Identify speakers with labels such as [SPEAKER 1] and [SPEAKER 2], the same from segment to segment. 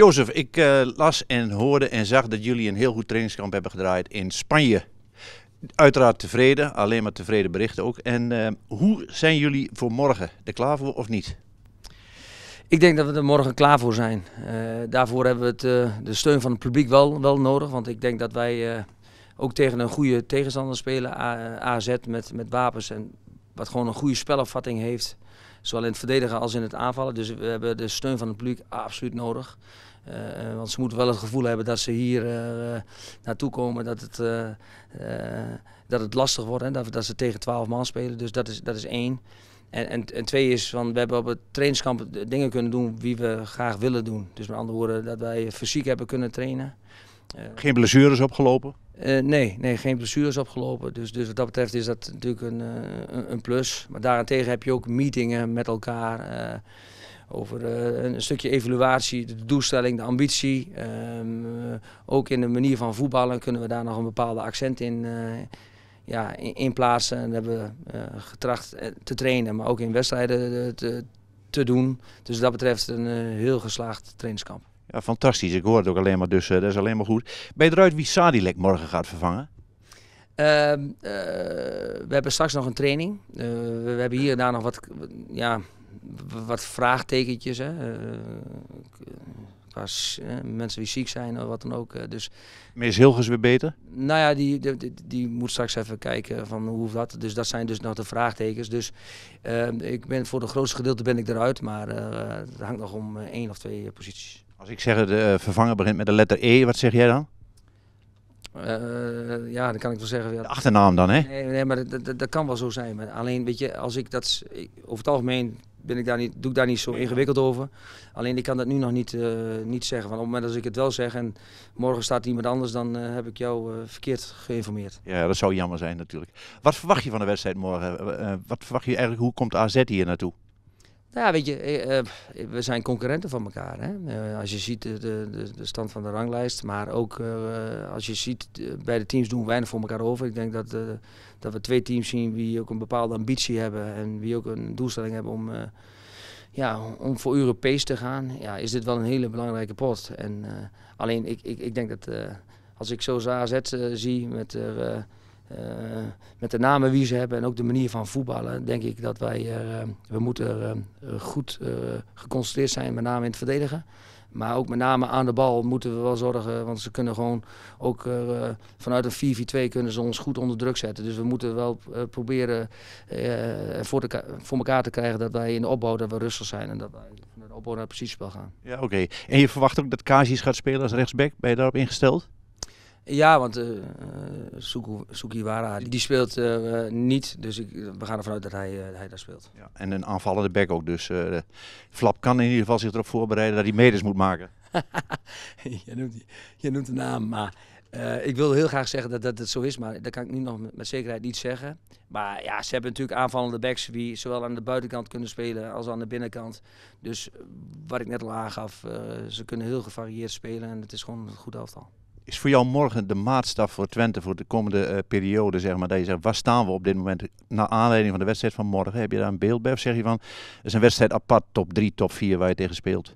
[SPEAKER 1] Jozef, ik eh, las en hoorde en zag dat jullie een heel goed trainingskamp hebben gedraaid in Spanje. Uiteraard tevreden, alleen maar tevreden berichten
[SPEAKER 2] ook. En eh, hoe zijn jullie voor morgen? Er klaar voor of niet? Ik denk dat we er morgen klaar voor zijn. Eh, daarvoor hebben we het, de steun van het publiek wel, wel nodig. Want ik denk dat wij ook tegen een goede tegenstander spelen, AZ, met, met wapens. En wat gewoon een goede spelopvatting heeft. Zowel in het verdedigen als in het aanvallen. Dus we hebben de steun van het publiek absoluut nodig. Eh, eh, want ze moeten wel het gevoel hebben dat ze hier eh, naartoe komen, dat het, dat het lastig wordt. Hè? Dat, dat ze tegen 12 man spelen. Dus dat is, dat is één. En, en, en twee is, van, we hebben op het trainingskamp dingen kunnen doen wie we graag willen doen. Dus met andere woorden, dat wij fysiek hebben kunnen trainen. Geen blessures opgelopen? Uh, nee, nee, geen blessures opgelopen. Dus, dus wat dat betreft is dat natuurlijk een, eh, een plus. Maar daarentegen heb je ook meetingen met elkaar. Eh, over een stukje evaluatie, de doelstelling, de ambitie. Ehm, ook in de manier van voetballen kunnen we daar nog een bepaalde accent in, ja, in, plaatsen. En dat hebben we getracht te trainen, maar ook in wedstrijden te, te doen. Dus wat dat betreft een heel geslaagd trainingskamp.
[SPEAKER 1] Ja, fantastisch. Ik hoor het ook alleen maar, dus eh, dat is alleen maar goed. Ben je eruit wie Sadilek morgen gaat vervangen?
[SPEAKER 2] Ehm, eh, we hebben straks nog een training. Eh, we, hebben hier en daar nog wat, ja, wat vraagtekentjes. Hè. Paar mensen die ziek zijn of wat dan ook. dus, is Hilgers weer beter? Nou ja, die, die, die, moet straks even kijken van hoe dat. Dus dat zijn dus nog de vraagtekens. Dus ehm, ik ben, voor het grootste gedeelte ben ik eruit. Maar het hangt nog om één of twee posities.
[SPEAKER 1] Als ik zeg eh, de vervanger begint met de letter E, wat zeg jij dan?
[SPEAKER 2] Eh, ja, dan kan ik wel zeggen. de achternaam dan, hè? Nee, nee maar dat, dat, kan wel zo zijn. Maar alleen, weet je, als ik dat. over het algemeen ben ik daar niet, doe ik daar niet zo ingewikkeld over. Alleen ik kan dat nu nog niet, eh, niet zeggen. Van op het moment dat ik het wel zeg en morgen staat iemand anders, dan heb ik jou verkeerd geïnformeerd.
[SPEAKER 1] Ja, dat zou jammer zijn natuurlijk. Wat verwacht je van de wedstrijd morgen? wat verwacht je eigenlijk? Hoe komt AZ hier naartoe?
[SPEAKER 2] ja, weet je, eh, eh, we zijn concurrenten van elkaar. Hè? Eh, als je ziet de, de, de, stand van de ranglijst, maar ook als je ziet, bij de teams doen weinig voor elkaar over. Ik denk dat, dat we twee teams zien die ook een bepaalde ambitie hebben en die ook een doelstelling hebben om, ja, om voor Europees te gaan. Ja, is dit wel een hele belangrijke pot. En, alleen, ik, ik, ik denk dat als ik zo AZ zie met eh, met de namen wie ze hebben en ook de manier van voetballen, denk ik dat wij eh, we moeten eh, goed geconcentreerd zijn, met name in het verdedigen. Maar ook met name aan de bal moeten we wel zorgen. Want ze kunnen gewoon ook vanuit een 4-4-2 kunnen ze ons goed onder druk zetten. Dus we moeten wel proberen voor, de, voor elkaar te krijgen dat wij in de opbouw dat we rustig zijn. En dat wij in de opbouw naar het spel gaan. Ja,
[SPEAKER 1] oké. En je verwacht ook dat Kazis gaat spelen als rechtsback? Ben je daarop ingesteld?
[SPEAKER 2] Ja, want uh, Suku, Sukiwara die speelt eh, niet. Dus ik, we gaan ervan uit dat hij, hij daar speelt. Ja,
[SPEAKER 1] en een aanvallende back ook. Dus uh, Flap kan in ieder geval zich erop voorbereiden dat hij medes moet maken.
[SPEAKER 2] je, noemt, je noemt de naam, maar ik wil heel graag zeggen dat, dat het zo is. Maar dat kan ik nu nog met, zekerheid niet zeggen. Maar ja, ze hebben natuurlijk aanvallende backs die zowel aan de buitenkant kunnen spelen als aan de binnenkant. Dus wat ik net al aangaf, ze kunnen heel gevarieerd spelen. En het is gewoon een goed elftal
[SPEAKER 1] is voor jou morgen de maatstaf voor Twente voor de komende eh, periode? Zeg maar, dat je zegt, waar staan we op dit moment? Naar aanleiding van de wedstrijd van morgen, heb je daar een beeld bij? Of zeg je van, is een wedstrijd apart, top 3, top 4 waar je tegen speelt?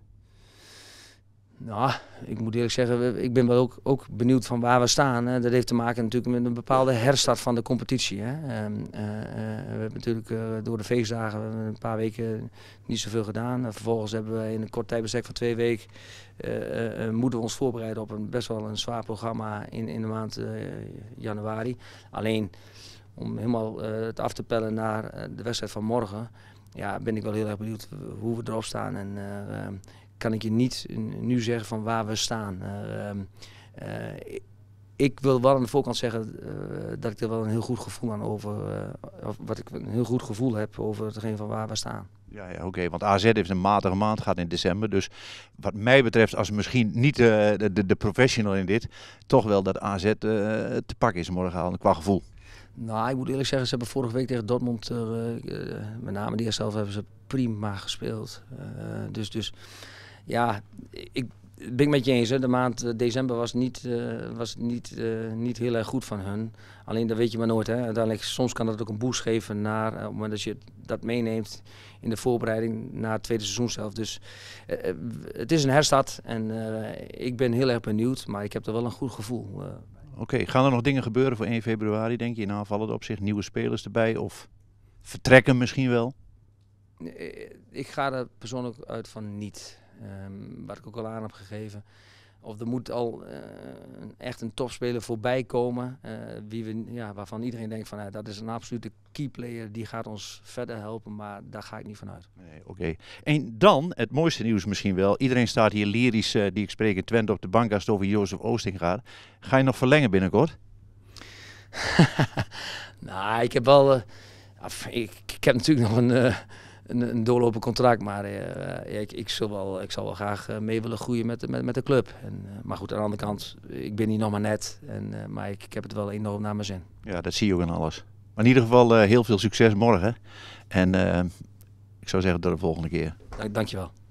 [SPEAKER 2] Nou, ik moet eerlijk zeggen, ik ben wel ook, ook benieuwd van waar we staan. Hè. Dat heeft te maken natuurlijk met een bepaalde herstart van de competitie. Hè. Ehm, eh, eh, we hebben natuurlijk eh, door de feestdagen een paar weken niet zoveel gedaan. vervolgens hebben we in een kort tijdbestek van twee weken... moeten we ons voorbereiden op een best wel een zwaar programma in, in de maand januari. Alleen om helemaal het af te pellen naar de wedstrijd van morgen ja, ben ik wel heel erg benieuwd hoe we erop staan. En ehm, kan ik je niet nu zeggen van waar we staan. Eh, ehm, eh, ik wil wel aan de voorkant zeggen eh, dat ik er wel een heel goed gevoel aan over, of wat ik een heel goed gevoel heb over hetgeen van waar we staan.
[SPEAKER 1] Ja, ja oké, want AZ heeft een matige maand gehad in december. Dus wat mij betreft, als misschien niet de, de, de, professional in dit, toch wel dat AZ te pakken is morgen qua gevoel.
[SPEAKER 2] Nou, ik moet eerlijk zeggen, ze hebben vorige week tegen Dortmund, met name die zelf zelf, hebben ze prima gespeeld. dus, dus ja, ik ben het met je eens. Hè. De maand eh, december was niet, eh, was niet, eh, niet heel erg goed van hun. Alleen dat weet je maar nooit. Hè. Uiteindelijk, soms kan dat ook een boost geven naar, op het moment dat je dat meeneemt in de voorbereiding na het tweede seizoen zelf. Dus het is een herstart en ik ben heel erg benieuwd, maar ik heb er wel een goed gevoel
[SPEAKER 1] Oké, gaan er nog dingen gebeuren voor 1 februari, denk je, in op opzicht? Nieuwe spelers erbij of vertrekken misschien wel?
[SPEAKER 2] Ik ga er persoonlijk uit van niet. Ehm, wat ik ook al aan heb gegeven. Of er moet al eh, echt een topspeler voorbij komen. Eh, wie we, ja, waarvan iedereen denkt van nou, dat is een absolute key player. Die gaat ons verder helpen. Maar daar ga ik niet van uit.
[SPEAKER 1] Nee, Oké. En dan het mooiste nieuws misschien wel. Iedereen staat hier lyrisch eh, die ik spreek in Twente op de bank als het over Jozef Oosting gaat. Ga je nog verlengen binnenkort?
[SPEAKER 2] nou, ik heb wel... ik, ik, heb natuurlijk nog een een, doorlopend contract. Maar eh, ik, ik, zal wel, ik zal wel graag eh, mee willen groeien met, met, met de club. En, eh, maar goed, aan de andere kant, ik ben hier nog maar net. En, maar ik, ik, heb het wel enorm naar mijn zin.
[SPEAKER 1] Ja, dat zie je ook in alles. Maar in ieder geval heel veel succes morgen. En ik zou zeggen tot de volgende keer.
[SPEAKER 2] Dank, dankjewel.